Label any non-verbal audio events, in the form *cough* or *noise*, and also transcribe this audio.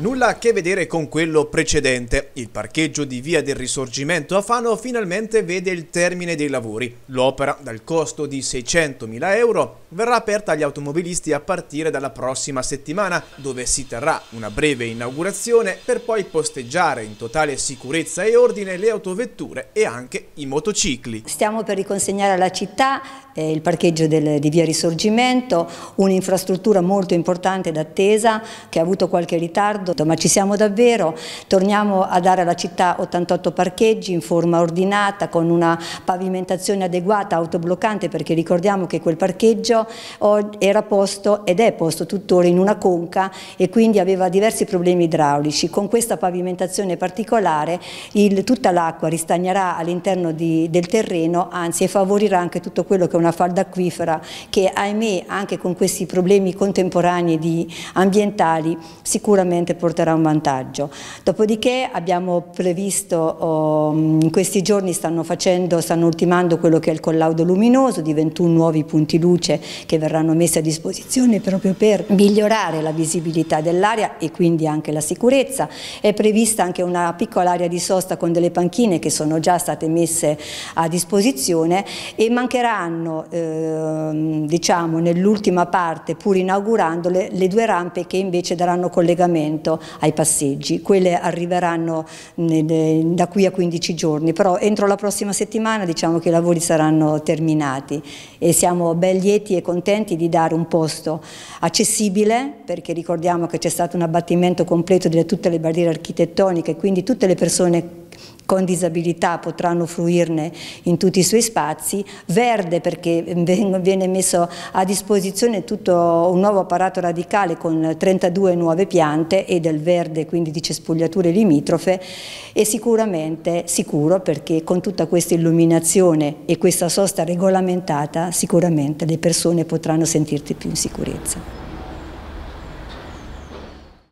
Nulla a che vedere con quello precedente. Il parcheggio di Via del Risorgimento a Fano finalmente vede il termine dei lavori. L'opera, dal costo di 600.000 euro, verrà aperta agli automobilisti a partire dalla prossima settimana, dove si terrà una breve inaugurazione per poi posteggiare in totale sicurezza e ordine le autovetture e anche i motocicli. Stiamo per riconsegnare alla città eh, il parcheggio del, di Via Risorgimento, un'infrastruttura molto importante d'attesa che ha avuto qualche ritardo ritardo, ma ci siamo davvero, torniamo a dare alla città 88 parcheggi in forma ordinata con una pavimentazione adeguata, autobloccante perché ricordiamo che quel parcheggio era posto ed è posto tuttora in una conca e quindi aveva diversi problemi idraulici. Con questa pavimentazione particolare il, tutta l'acqua ristagnerà all'interno del terreno, anzi e favorirà anche tutto quello che è una falda acquifera che ahimè anche con questi problemi contemporanei ambientali sicuramente porterà un vantaggio. Dopodiché abbiamo previsto, oh, in questi giorni stanno, facendo, stanno ultimando quello che è il collaudo luminoso di 21 nuovi punti luce che verranno messi a disposizione proprio per migliorare la visibilità dell'area e quindi anche la sicurezza. È prevista anche una piccola area di sosta con delle panchine che sono già state messe a disposizione e mancheranno eh, diciamo, nell'ultima parte pur inaugurandole le due rampe che invece daranno collegamento riferimento ai passeggi. Quelle arriveranno da qui a 15 giorni, però entro la prossima settimana diciamo che i lavori saranno terminati e siamo ben lieti e contenti di dare un posto accessibile perché ricordiamo che c'è stato un abbattimento completo di tutte le barriere architettoniche, quindi tutte le persone con disabilità potranno fruirne in tutti i suoi spazi, verde perché *laughs* viene messo a disposizione tutto un nuovo apparato radicale con 32 nuove piante e del verde quindi di cespugliature limitrofe e sicuramente sicuro perché con tutta questa illuminazione e questa sosta regolamentata sicuramente le persone potranno sentirti più in sicurezza.